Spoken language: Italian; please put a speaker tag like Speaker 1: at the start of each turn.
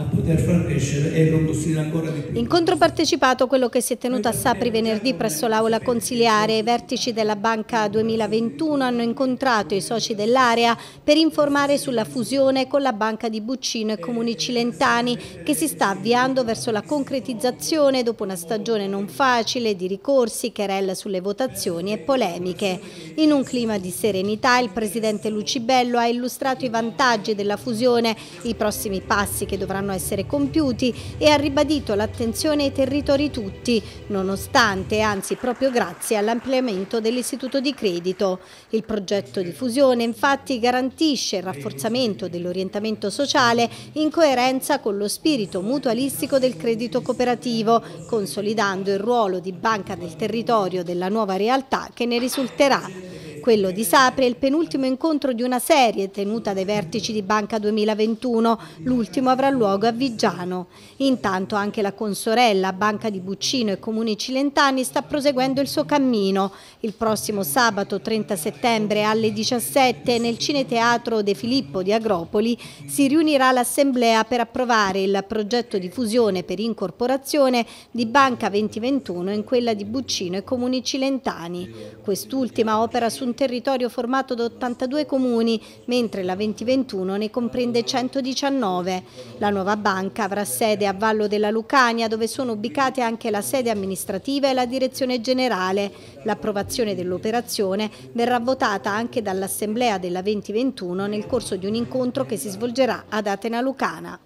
Speaker 1: a poter far crescere e irrobustire ancora di più. Incontro partecipato quello che si è tenuto a Sapri venerdì presso l'Aula Consiliare. I vertici della Banca 2021 hanno incontrato i soci dell'area per informare sulla fusione con la Banca di Buccino e Comuni Cilentani che si sta avviando verso la concretizzazione dopo una stagione non facile di ricorsi, querelle sulle votazioni e polemiche. In un clima di serenità il presidente Lucibello ha illustrato i vantaggi della fusione, i prossimi passi che dovranno devono essere compiuti e ha ribadito l'attenzione ai territori tutti, nonostante, anzi proprio grazie all'ampliamento dell'istituto di credito. Il progetto di fusione infatti garantisce il rafforzamento dell'orientamento sociale in coerenza con lo spirito mutualistico del credito cooperativo, consolidando il ruolo di banca del territorio della nuova realtà che ne risulterà. Quello di Sapri è il penultimo incontro di una serie tenuta dai vertici di Banca 2021, l'ultimo avrà luogo a Viggiano. Intanto anche la consorella Banca di Buccino e Comuni Cilentani sta proseguendo il suo cammino. Il prossimo sabato 30 settembre alle 17 nel Cineteatro De Filippo di Agropoli si riunirà l'assemblea per approvare il progetto di fusione per incorporazione di Banca 2021 in quella di Buccino e Comuni Cilentani. Quest'ultima opera su un territorio formato da 82 comuni, mentre la 2021 ne comprende 119. La nuova banca avrà sede a Vallo della Lucania, dove sono ubicate anche la sede amministrativa e la direzione generale. L'approvazione dell'operazione verrà votata anche dall'Assemblea della 2021 nel corso di un incontro che si svolgerà ad Atena Lucana.